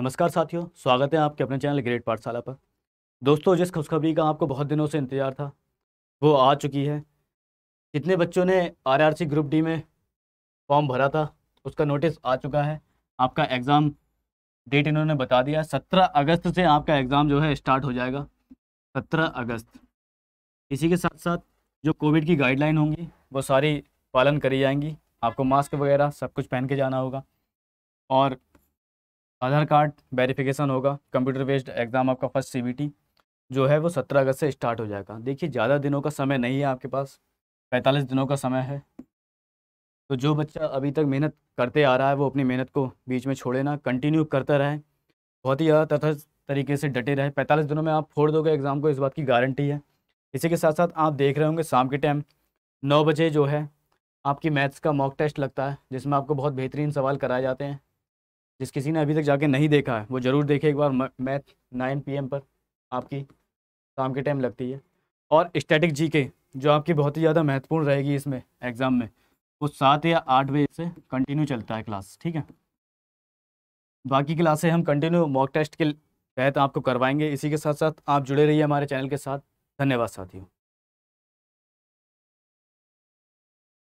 नमस्कार साथियों स्वागत है आपके अपने चैनल ग्रेट पाठशाला पर दोस्तों जिस खुशखबरी का आपको बहुत दिनों से इंतज़ार था वो आ चुकी है कितने बच्चों ने आरआरसी ग्रुप डी में फॉर्म भरा था उसका नोटिस आ चुका है आपका एग्ज़ाम डेट इन्होंने बता दिया सत्रह अगस्त से आपका एग्ज़ाम जो है स्टार्ट हो जाएगा सत्रह अगस्त इसी के साथ साथ जो कोविड की गाइडलाइन होंगी वो सारी पालन करी जाएंगी आपको मास्क वगैरह सब कुछ पहन के जाना होगा और आधार कार्ड वेरिफिकेशन होगा कंप्यूटर बेस्ड एग्ज़ाम आपका फर्स्ट सी जो है वो सत्रह अगस्त से स्टार्ट हो जाएगा देखिए ज़्यादा दिनों का समय नहीं है आपके पास पैंतालीस दिनों का समय है तो जो बच्चा अभी तक मेहनत करते आ रहा है वो अपनी मेहनत को बीच में छोड़े ना कंटिन्यू करता रहे बहुत ही ज़्यादा तथा तरीके से डटे रहे पैंतालीस दिनों में आप फोड़ दोगे एग्ज़ाम को इस बात की गारंटी है इसी के साथ साथ आप देख रहे होंगे शाम के टाइम नौ बजे जो है आपकी मैथ्स का मॉक टेस्ट लगता है जिसमें आपको बहुत बेहतरीन सवाल कराए जाते हैं जिस किसी ने अभी तक जाके नहीं देखा है वो ज़रूर देखे एक बार मैथ नाइन पी पर आपकी शाम के टाइम लगती है और स्टैटिक जी के जो आपकी बहुत ही ज़्यादा महत्वपूर्ण रहेगी इसमें एग्ज़ाम में वो सात या आठ बजे से कंटिन्यू चलता है क्लास ठीक है बाकी क्लासें हम कंटिन्यू मॉक टेस्ट के तहत आपको करवाएंगे इसी के साथ साथ आप जुड़े रहिए हमारे चैनल के साथ धन्यवाद साथियों